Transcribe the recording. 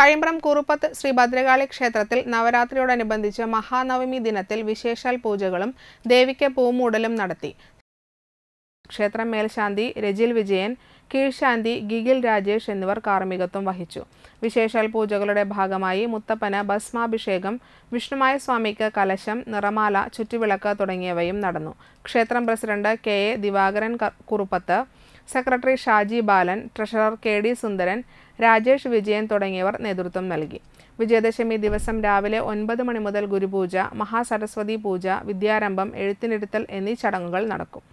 കഴിമ്പ്രം കുറുപ്പത്ത് ശ്രീ ഭദ്രകാളി ക്ഷേത്രത്തിൽ നവരാത്രിയോടനുബന്ധിച്ച് മഹാനവമി ദിനത്തിൽ വിശേഷാൽ പൂജകളും ദേവിക്ക് പൂമൂടലും നടത്തി ക്ഷേത്രം മേൽശാന്തി രജിൽ വിജയൻ കീഴ്ശാന്തി ഗിഗിൽ രാജേഷ് എന്നിവർ കാർമ്മികത്വം വഹിച്ചു വിശേഷാൽ പൂജകളുടെ ഭാഗമായി മുത്തപ്പന് ഭസ്മാഭിഷേകം വിഷ്ണുമായ സ്വാമിക്ക് കലശം നിറമാല ചുറ്റുവിളക്ക് തുടങ്ങിയവയും നടന്നു ക്ഷേത്രം president K A Divakaran Kuruppath secretary Shaji Balan treasurer K D Sundaran Rajesh Vijayan തുടങ്ങിയവർ നേതൃത്വം നൽകി വിജയദശമി ദിവസം രാവിലെ ഒൻപത് മണി മുതൽ ഗുരുപൂജ മഹാസരസ്വതി പൂജ വിദ്യാരംഭം എഴുത്തിനിരുത്തൽ എന്നീ ചടങ്ങുകൾ നടക്കും